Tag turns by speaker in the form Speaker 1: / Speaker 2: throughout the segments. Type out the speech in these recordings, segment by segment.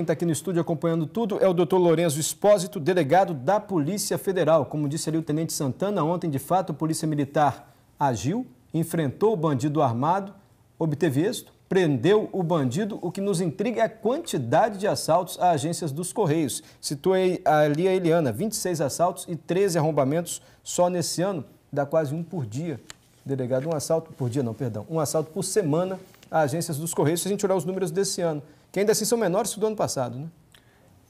Speaker 1: Quem está aqui no estúdio acompanhando tudo é o doutor Lourenço Espósito, delegado da Polícia Federal. Como disse ali o Tenente Santana, ontem, de fato, a Polícia Militar agiu, enfrentou o bandido armado, obteve êxito, prendeu o bandido. O que nos intriga é a quantidade de assaltos a agências dos Correios. Situei ali a Eliana, 26 assaltos e 13 arrombamentos só nesse ano, dá quase um por dia. Delegado, um assalto por dia, não, perdão, um assalto por semana agências dos Correios, se a gente olhar os números desse ano, que ainda assim são menores que o do ano passado, né?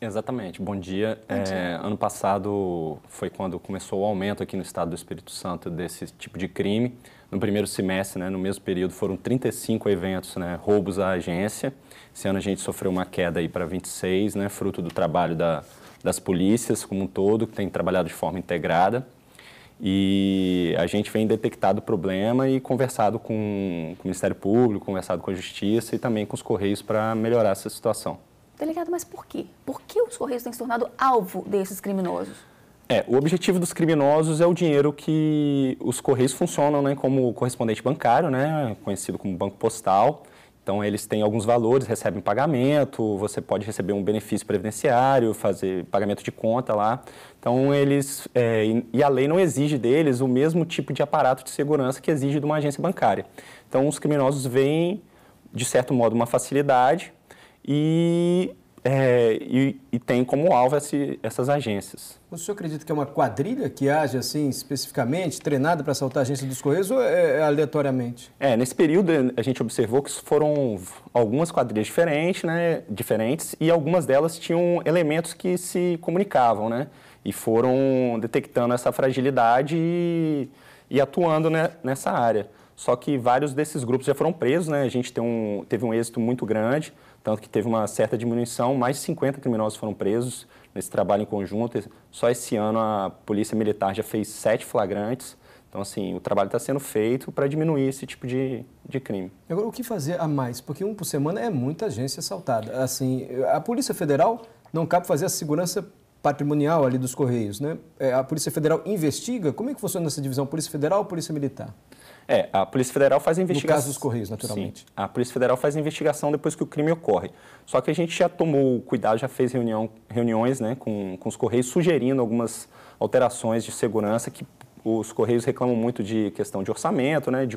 Speaker 2: Exatamente. Bom dia. Bom é, dia. É, ano passado foi quando começou o aumento aqui no estado do Espírito Santo desse tipo de crime. No primeiro semestre, né, no mesmo período, foram 35 eventos, né, roubos à agência. Esse ano a gente sofreu uma queda para 26, né, fruto do trabalho da, das polícias como um todo, que tem trabalhado de forma integrada. E a gente vem detectado o problema e conversado com, com o Ministério Público, conversado com a Justiça e também com os Correios para melhorar essa situação.
Speaker 1: Delegado, mas por quê? Por que os Correios têm se tornado alvo desses criminosos?
Speaker 2: É, o objetivo dos criminosos é o dinheiro que os Correios funcionam né, como correspondente bancário, né, conhecido como banco postal. Então, eles têm alguns valores, recebem pagamento, você pode receber um benefício previdenciário, fazer pagamento de conta lá. Então, eles. É, e a lei não exige deles o mesmo tipo de aparato de segurança que exige de uma agência bancária. Então, os criminosos veem, de certo modo, uma facilidade e é, e, e, tem como alvo esse, essas agências.
Speaker 1: O senhor acredita que é uma quadrilha que age assim especificamente, treinada para assaltar a agência dos Correios ou é, é, aleatoriamente?
Speaker 2: É, nesse período a gente observou que foram algumas quadrilhas diferentes, né, diferentes e algumas delas tinham elementos que se comunicavam, né, e foram detectando essa fragilidade e, e atuando né, nessa área. Só que vários desses grupos já foram presos, né? A gente um, teve um êxito muito grande, tanto que teve uma certa diminuição. Mais de 50 criminosos foram presos nesse trabalho em conjunto. Só esse ano a Polícia Militar já fez sete flagrantes. Então, assim, o trabalho está sendo feito para diminuir esse tipo de, de crime.
Speaker 1: Agora, o que fazer a mais? Porque um por semana é muita gente assaltada. Assim, a Polícia Federal não cabe fazer a segurança patrimonial ali dos Correios, né? É, a Polícia Federal investiga? Como é que funciona essa divisão? Polícia Federal ou Polícia Militar?
Speaker 2: É, a Polícia Federal faz a investigação. No caso dos Correios, naturalmente. Sim, a Polícia Federal faz a investigação depois que o crime ocorre. Só que a gente já tomou cuidado, já fez reunião, reuniões né, com, com os Correios, sugerindo algumas alterações de segurança que os Correios reclamam muito de questão de orçamento, né, de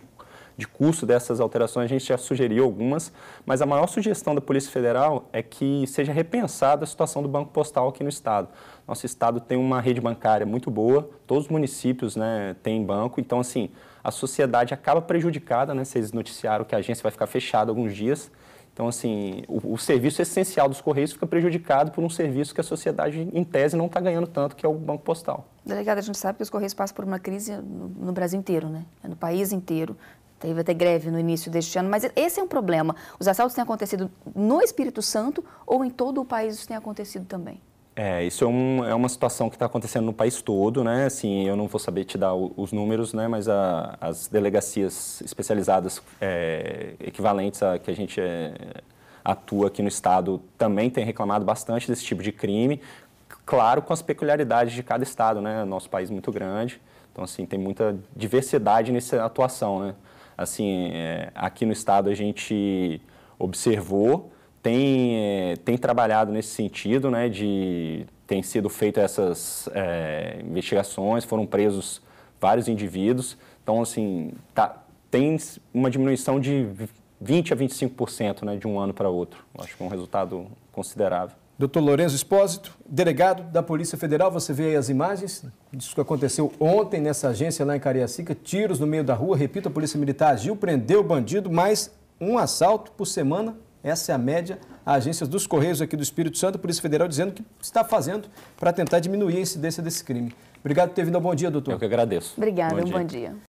Speaker 2: de custo dessas alterações, a gente já sugeriu algumas, mas a maior sugestão da Polícia Federal é que seja repensada a situação do Banco Postal aqui no Estado. Nosso Estado tem uma rede bancária muito boa, todos os municípios né, têm banco, então, assim, a sociedade acaba prejudicada, né? Vocês noticiaram que a agência vai ficar fechada alguns dias. Então, assim, o, o, serviço essencial dos Correios fica prejudicado por um serviço que a sociedade, em tese, não está ganhando tanto, que é o Banco Postal.
Speaker 1: Delegada, a gente sabe que os Correios passam por uma crise no, no Brasil inteiro, né? É no país inteiro. Teve até greve no início deste ano, mas esse é um problema. Os assaltos têm acontecido no Espírito Santo ou em todo o país isso tem acontecido também?
Speaker 2: É, isso é, um, é uma situação que está acontecendo no país todo, né? Assim, eu não vou saber te dar o, os números, né? Mas a, as delegacias especializadas é, equivalentes a que a gente é, atua aqui no estado também tem reclamado bastante desse tipo de crime, claro, com as peculiaridades de cada estado, né? Nosso país é muito grande, então assim tem muita diversidade nessa atuação, né? assim, é, aqui no estado a gente observou, tem, é, tem trabalhado nesse sentido, né, de tem sido feito essas é, investigações, foram presos vários indivíduos, então assim, tá, tem uma diminuição de 20 a 25% né, de um ano para outro. Acho que é um resultado considerável.
Speaker 1: Doutor Lourenço Espósito, delegado da Polícia Federal, você vê aí as imagens disso que aconteceu ontem nessa agência lá em Cariacica, tiros no meio da rua, repito, a Polícia Militar agiu, prendeu o bandido, mas um assalto por semana, essa é a média. A agência dos Correios aqui do Espírito Santo, Polícia Federal, dizendo que está fazendo para tentar diminuir a incidência desse crime. Obrigado por ter vindo Bom Dia, doutor. Eu que agradeço. Obrigada, bom um dia. bom dia.